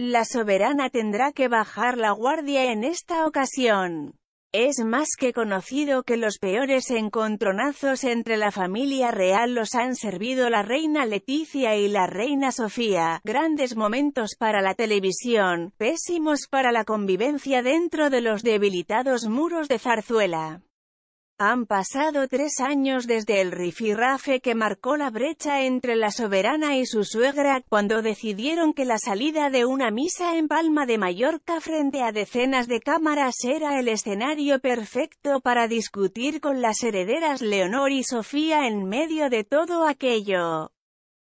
La soberana tendrá que bajar la guardia en esta ocasión. Es más que conocido que los peores encontronazos entre la familia real los han servido la reina Leticia y la reina Sofía, grandes momentos para la televisión, pésimos para la convivencia dentro de los debilitados muros de Zarzuela. Han pasado tres años desde el rifirrafe que marcó la brecha entre la soberana y su suegra, cuando decidieron que la salida de una misa en Palma de Mallorca frente a decenas de cámaras era el escenario perfecto para discutir con las herederas Leonor y Sofía en medio de todo aquello.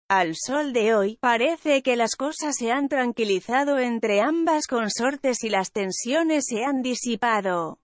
Al sol de hoy, parece que las cosas se han tranquilizado entre ambas consortes y las tensiones se han disipado.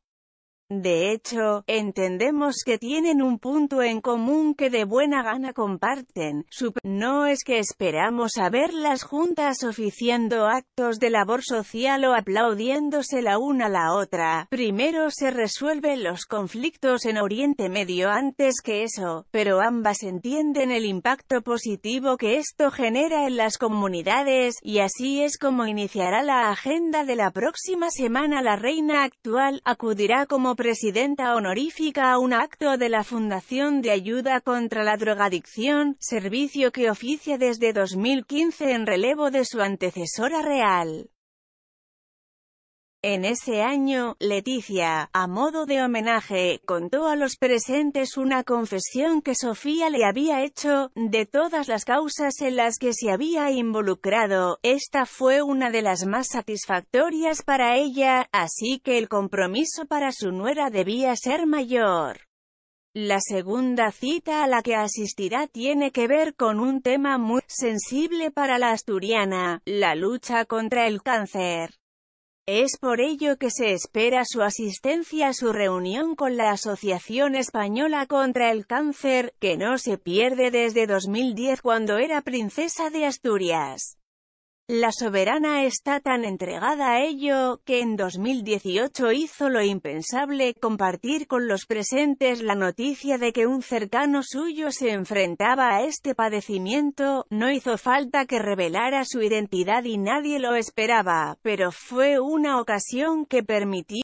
De hecho, entendemos que tienen un punto en común que de buena gana comparten. no es que esperamos a verlas juntas oficiando actos de labor social o aplaudiéndose la una a la otra. Primero se resuelven los conflictos en Oriente Medio antes que eso, pero ambas entienden el impacto positivo que esto genera en las comunidades, y así es como iniciará la agenda de la próxima semana. La reina actual acudirá como presidenta honorífica a un acto de la Fundación de Ayuda contra la Drogadicción, servicio que oficia desde 2015 en relevo de su antecesora real. En ese año, Leticia, a modo de homenaje, contó a los presentes una confesión que Sofía le había hecho, de todas las causas en las que se había involucrado, esta fue una de las más satisfactorias para ella, así que el compromiso para su nuera debía ser mayor. La segunda cita a la que asistirá tiene que ver con un tema muy sensible para la asturiana, la lucha contra el cáncer. Es por ello que se espera su asistencia a su reunión con la Asociación Española contra el Cáncer, que no se pierde desde 2010 cuando era princesa de Asturias. La soberana está tan entregada a ello, que en 2018 hizo lo impensable, compartir con los presentes la noticia de que un cercano suyo se enfrentaba a este padecimiento, no hizo falta que revelara su identidad y nadie lo esperaba, pero fue una ocasión que permitió